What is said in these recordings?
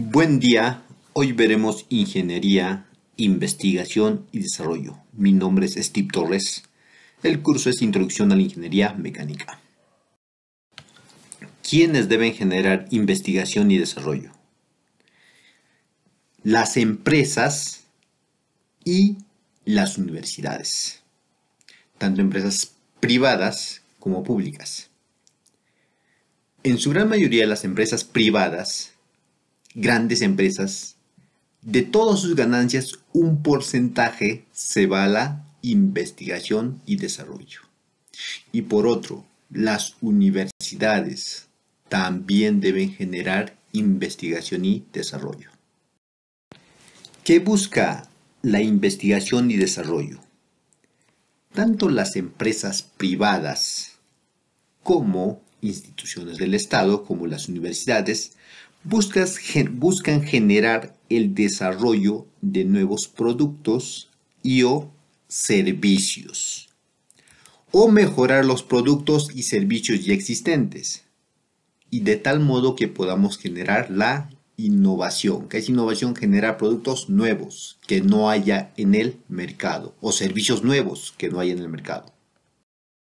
Buen día, hoy veremos ingeniería, investigación y desarrollo. Mi nombre es Steve Torres. El curso es Introducción a la Ingeniería Mecánica. ¿Quiénes deben generar investigación y desarrollo? Las empresas y las universidades, tanto empresas privadas como públicas. En su gran mayoría las empresas privadas grandes empresas, de todas sus ganancias, un porcentaje se va a la investigación y desarrollo. Y por otro, las universidades también deben generar investigación y desarrollo. ¿Qué busca la investigación y desarrollo? Tanto las empresas privadas como instituciones del Estado, como las universidades, buscan generar el desarrollo de nuevos productos y o servicios o mejorar los productos y servicios ya existentes y de tal modo que podamos generar la innovación. que es innovación? Generar productos nuevos que no haya en el mercado o servicios nuevos que no haya en el mercado.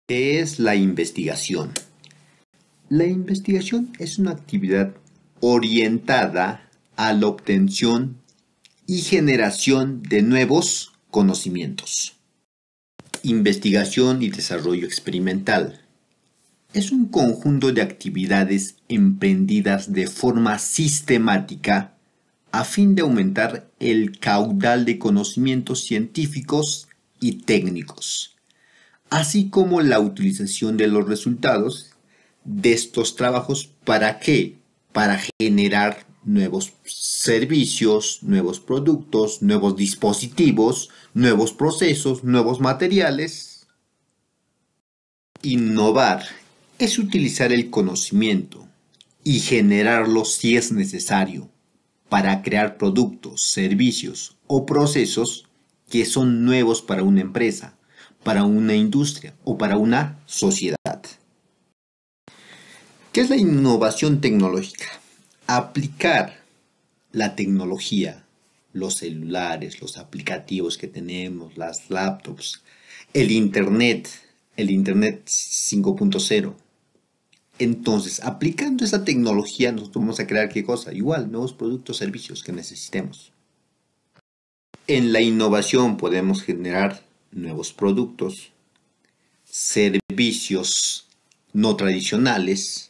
¿Qué es la investigación? La investigación es una actividad orientada a la obtención y generación de nuevos conocimientos. Investigación y desarrollo experimental. Es un conjunto de actividades emprendidas de forma sistemática a fin de aumentar el caudal de conocimientos científicos y técnicos, así como la utilización de los resultados de estos trabajos para que para generar nuevos servicios, nuevos productos, nuevos dispositivos, nuevos procesos, nuevos materiales. Innovar es utilizar el conocimiento y generarlo si es necesario para crear productos, servicios o procesos que son nuevos para una empresa, para una industria o para una sociedad. ¿Qué es la innovación tecnológica? Aplicar la tecnología, los celulares, los aplicativos que tenemos, las laptops, el Internet, el Internet 5.0. Entonces, aplicando esa tecnología, nosotros vamos a crear qué cosa? Igual, nuevos productos, servicios que necesitemos. En la innovación podemos generar nuevos productos, servicios no tradicionales,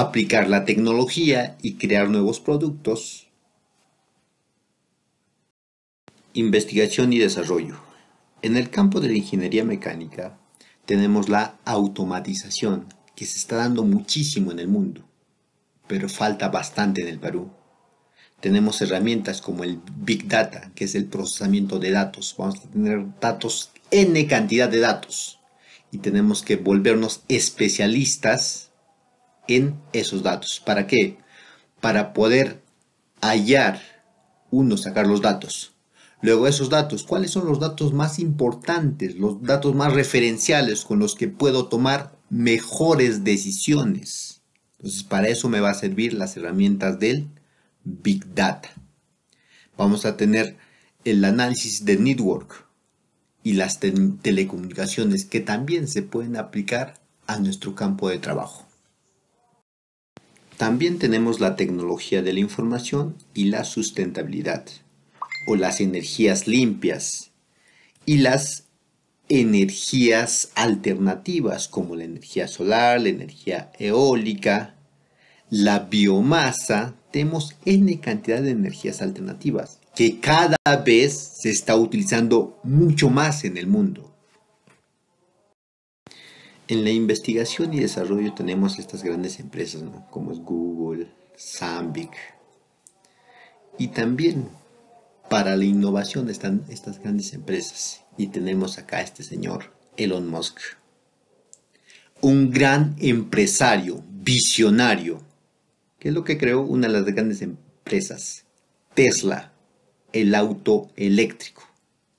aplicar la tecnología y crear nuevos productos, investigación y desarrollo. En el campo de la ingeniería mecánica tenemos la automatización, que se está dando muchísimo en el mundo, pero falta bastante en el Perú. Tenemos herramientas como el Big Data, que es el procesamiento de datos. Vamos a tener datos, N cantidad de datos. Y tenemos que volvernos especialistas en esos datos. ¿Para qué? Para poder hallar uno, sacar los datos. Luego esos datos, ¿cuáles son los datos más importantes, los datos más referenciales con los que puedo tomar mejores decisiones? Entonces, para eso me va a servir las herramientas del Big Data. Vamos a tener el análisis de network y las telecomunicaciones que también se pueden aplicar a nuestro campo de trabajo. También tenemos la tecnología de la información y la sustentabilidad, o las energías limpias y las energías alternativas como la energía solar, la energía eólica, la biomasa. Tenemos N cantidad de energías alternativas que cada vez se está utilizando mucho más en el mundo en la investigación y desarrollo tenemos estas grandes empresas, como es Google, Zambic. Y también para la innovación están estas grandes empresas. Y tenemos acá este señor, Elon Musk. Un gran empresario, visionario, que es lo que creó una de las grandes empresas, Tesla, el auto eléctrico,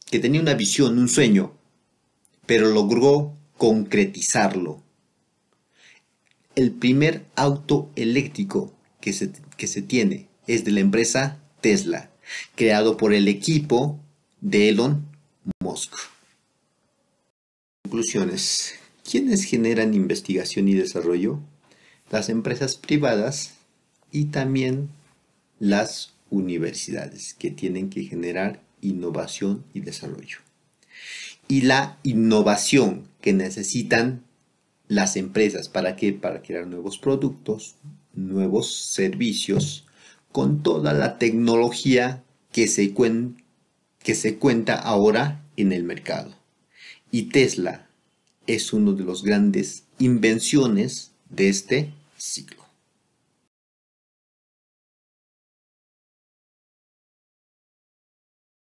que tenía una visión, un sueño, pero logró concretizarlo. El primer auto eléctrico que se, que se tiene es de la empresa Tesla, creado por el equipo de Elon Musk. Conclusiones. ¿Quiénes generan investigación y desarrollo? Las empresas privadas y también las universidades que tienen que generar innovación y desarrollo y la innovación que necesitan las empresas. ¿Para qué? Para crear nuevos productos, nuevos servicios, con toda la tecnología que se, que se cuenta ahora en el mercado. Y Tesla es una de las grandes invenciones de este siglo.